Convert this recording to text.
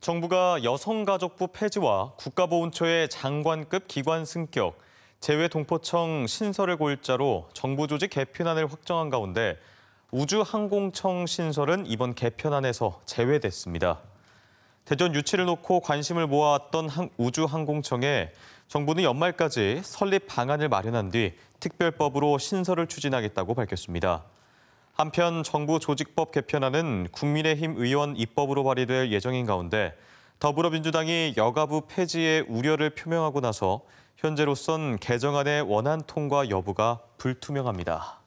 정부가 여성가족부 폐지와 국가보훈처의 장관급 기관 승격, 재외동포청 신설을 골자로 정부 조직 개편안을 확정한 가운데 우주항공청 신설은 이번 개편안에서 제외됐습니다. 대전 유치를 놓고 관심을 모아왔던 우주항공청에 정부는 연말까지 설립 방안을 마련한 뒤 특별법으로 신설을 추진하겠다고 밝혔습니다. 한편 정부 조직법 개편안은 국민의힘 의원 입법으로 발의될 예정인 가운데 더불어민주당이 여가부 폐지의 우려를 표명하고 나서 현재로선 개정안의 원안 통과 여부가 불투명합니다.